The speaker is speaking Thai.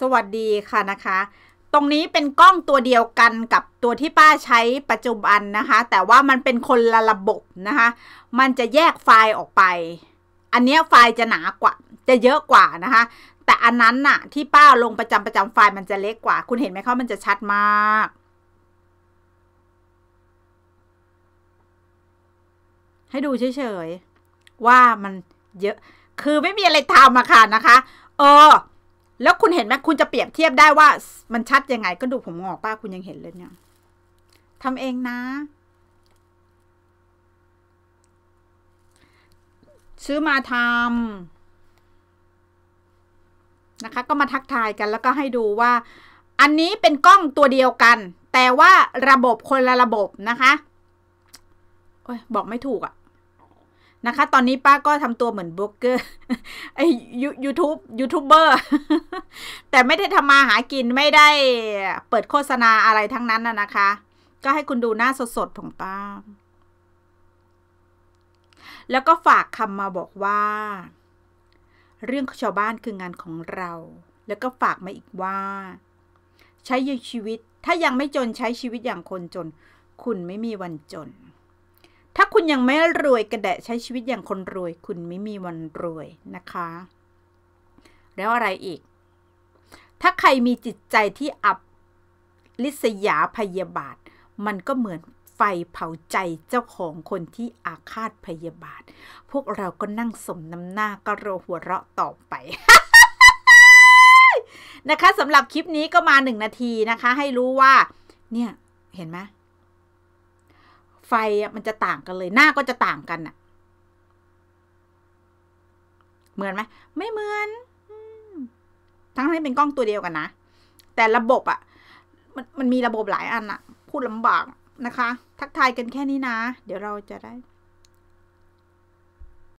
สวัสดีค่ะนะคะตรงนี้เป็นกล้องตัวเดียวกันกับตัวที่ป้าใช้ปัจจุบันนะคะแต่ว่ามันเป็นคนละระบบนะคะ มันจะแยกไฟล์ออกไปอันนี้ไฟล์จะหนากว่า จะเยอะกว่านะคะ แต่อันนั้นน่ะที่ป้าลงประจำประจำไฟล์มันจะเล็กกว่า คุณเห็นไหมคะมันจะชัดมาก ให้ดูเฉยๆ ว่ามันเยอะ คือไม่มีอะไรทำมาค่ะนะคะเออแล้วคุณเห็นไหมคุณจะเปรียบเทียบได้ว่า มันชัดยังไงก็ดูผมงอกป้าคุณยังเห็นเลยเนี่ยทำเองนะ ซื้อมาทำนะคะ ก็มาทักทายกัน แล้วก็ให้ดูว่า อันนี้เป็นกล้องตัวเดียวกัน แต่ว่าระบบคนละระบบนะคะโอ้ยบอกไม่ถูกอะ่ะนะคะ ตอนนี้ป้าก็ทำตัวเหมือนบล็อกเกอร์ไอยูทูบยูทูบเบอร์ แต่ไม่ได้ทำมาหากินไม่ได้เปิดโฆษณาอะไรทั้งนั้นนะคะ ก็ให้คุณดูหน้าสด ๆ ของป้า แล้วก็ฝากคำมาบอกว่า เรื่องชาวบ้านคืองานของเรา แล้วก็ฝากมาอีกว่า ใช้ชีวิตถ้ายังไม่จนใช้ชีวิตอย่างคนจน คุณไม่มีวันจนถ้าคุณยังไม่รวยกระแดะใช้ชีวิตอย่างคนรวย คุณไม่มีวันรวยนะคะ แล้วอะไรอีก ถ้าใครมีจิตใจที่อับลิษยาพยาบาทมันก็เหมือนไฟเผาใจเจ้าของคนที่อาฆาตพยาบาทพวกเราก็นั่งสม น้ำหน้าก็โรหัวเราะต่อไป นะคะสำหรับคลิปนี้ก็มาหนึ่งนาทีนะคะ ให้รู้ว่า เนี่ยเห็นไหมไฟอ่ะมันจะต่างกันเลยหน้าก็จะต่างกันอะเหมือนไหมไม่ เหมือนทั้งที่เป็นกล้องตัวเดียวกันนะ แต่ระบบอะมันมันมีระบบหลายอันอ่ะ พูดลำบาก นะคะ ทักทายกันแค่นี้นะ เดี๋ยวเราจะ ได้